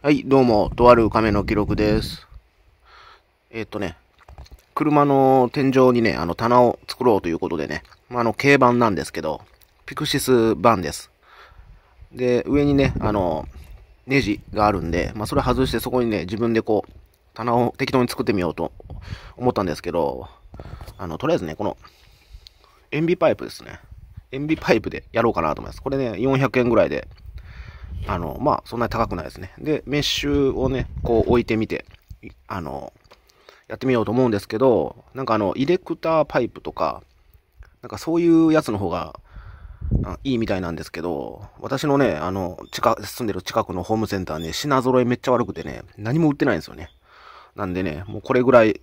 はい、どうも、とある亀の記録です。えー、っとね、車の天井にね、あの棚を作ろうということでね、まあ、あの、軽版なんですけど、ピクシス版です。で、上にね、あの、ネジがあるんで、まあ、それ外してそこにね、自分でこう、棚を適当に作ってみようと思ったんですけど、あの、とりあえずね、この、塩ビパイプですね。塩ビパイプでやろうかなと思います。これね、400円ぐらいであの、まあ、そんなに高くないですね。で、メッシュをね、こう置いてみて、あの、やってみようと思うんですけど、なんかあの、イレクターパイプとか、なんかそういうやつの方が、いいみたいなんですけど、私のね、あの、近、住んでる近くのホームセンターね、品揃えめっちゃ悪くてね、何も売ってないんですよね。なんでね、もうこれぐらい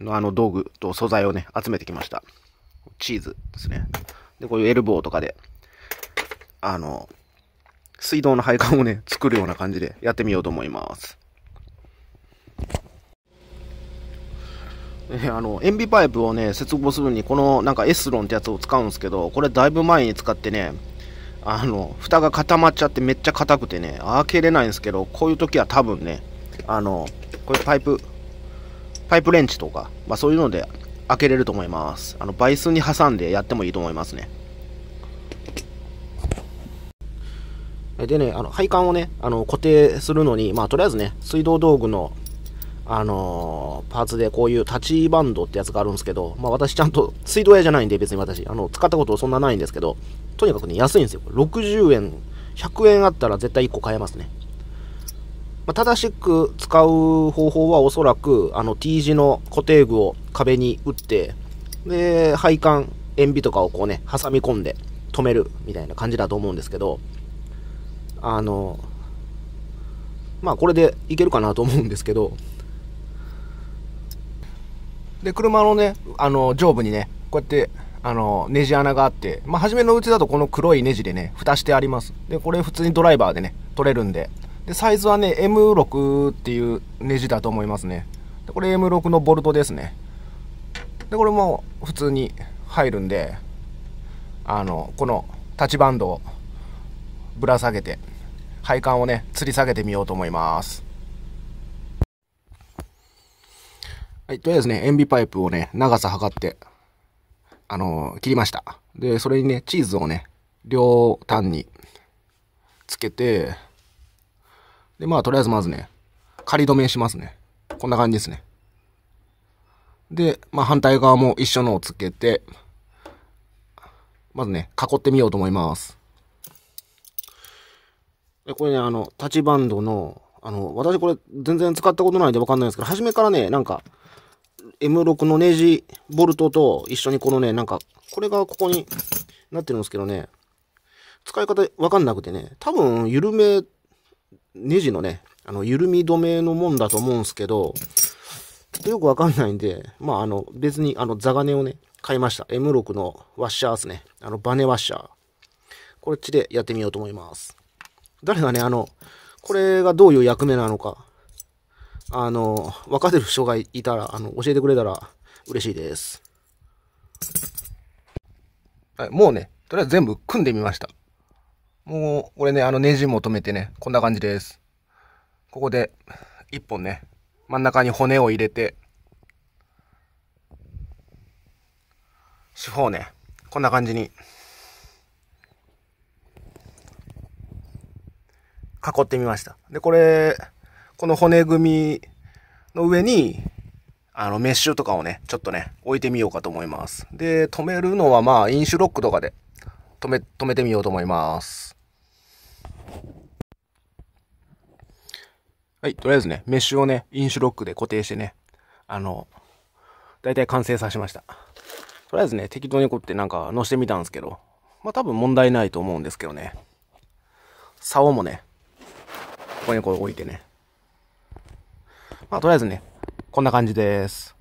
のあの道具と素材をね、集めてきました。チーズですね。で、こういうエルボーとかで、あの、水道の配管をね、作るような感じでやってみようと思います。え、あの塩ビパイプをね接合するにこのなんかエスロンってやつを使うんですけどこれだいぶ前に使ってねあの蓋が固まっちゃってめっちゃ硬くてね開けれないんですけどこういう時は多分ねあのこういうパイプパイプレンチとか、まあ、そういうので開けれると思いますあの倍数に挟んでやってもいいと思いますねでね、あの配管をね、あの固定するのに、まあ、とりあえずね、水道道具の、あのー、パーツでこういうタちチバンドってやつがあるんですけど、まあ、私ちゃんと、水道屋じゃないんで別に私、あの、使ったことそんなないんですけど、とにかくね、安いんですよ。60円、100円あったら絶対1個買えますね。まあ、正しく使う方法はおそらく、あの、T 字の固定具を壁に打って、で、配管、塩ビとかをこうね、挟み込んで止めるみたいな感じだと思うんですけど、あのまあこれでいけるかなと思うんですけどで車のねあの上部にねこうやってあのネジ穴があって、まあ、初めのうちだとこの黒いネジでね蓋してありますでこれ普通にドライバーでね取れるんででサイズはね M6 っていうネジだと思いますねでこれ M6 のボルトですねでこれも普通に入るんであのこのタッチバンドをぶら下げて配管をね吊り下げてみようと思いますはいとりあえずね塩ビパイプをね長さ測ってあのー、切りましたでそれにねチーズをね両端につけてでまあとりあえずまずね仮止めしますねこんな感じですねで、まあ、反対側も一緒のをつけて、まずね、囲ってみようと思います。これね、あの、タチバンドの、あの、私これ全然使ったことないんでわかんないんですけど、初めからね、なんか、M6 のネジボルトと一緒にこのね、なんか、これがここになってるんですけどね、使い方わかんなくてね、多分緩め、ネジのね、あの、緩み止めのもんだと思うんですけど、ちょっとよくわかんないんで、まあ、あの、別に、あの、ザガネをね、買いました。M6 のワッシャーですね。あの、バネワッシャー。こっちでやってみようと思います。誰がね、あの、これがどういう役目なのか、あの、分かってる人がいたら、あの、教えてくれたら嬉しいです。はい、もうね、とりあえず全部組んでみました。もう、これね、あのネジも止めてね、こんな感じです。ここで、一本ね、真ん中に骨を入れて、四方ね、こんな感じに囲ってみました。で、これ、この骨組みの上に、あの、メッシュとかをね、ちょっとね、置いてみようかと思います。で、止めるのはまあ、飲酒ロックとかで、止め、止めてみようと思います。はい、とりあえずね、メッシュをね、飲酒ロックで固定してね、あの、だいたい完成させました。とりあえずね、適当にこうってなんか乗してみたんですけど、まあ多分問題ないと思うんですけどね。竿もね、ここにこう置いてね。まあ、とりあえずね、こんな感じです。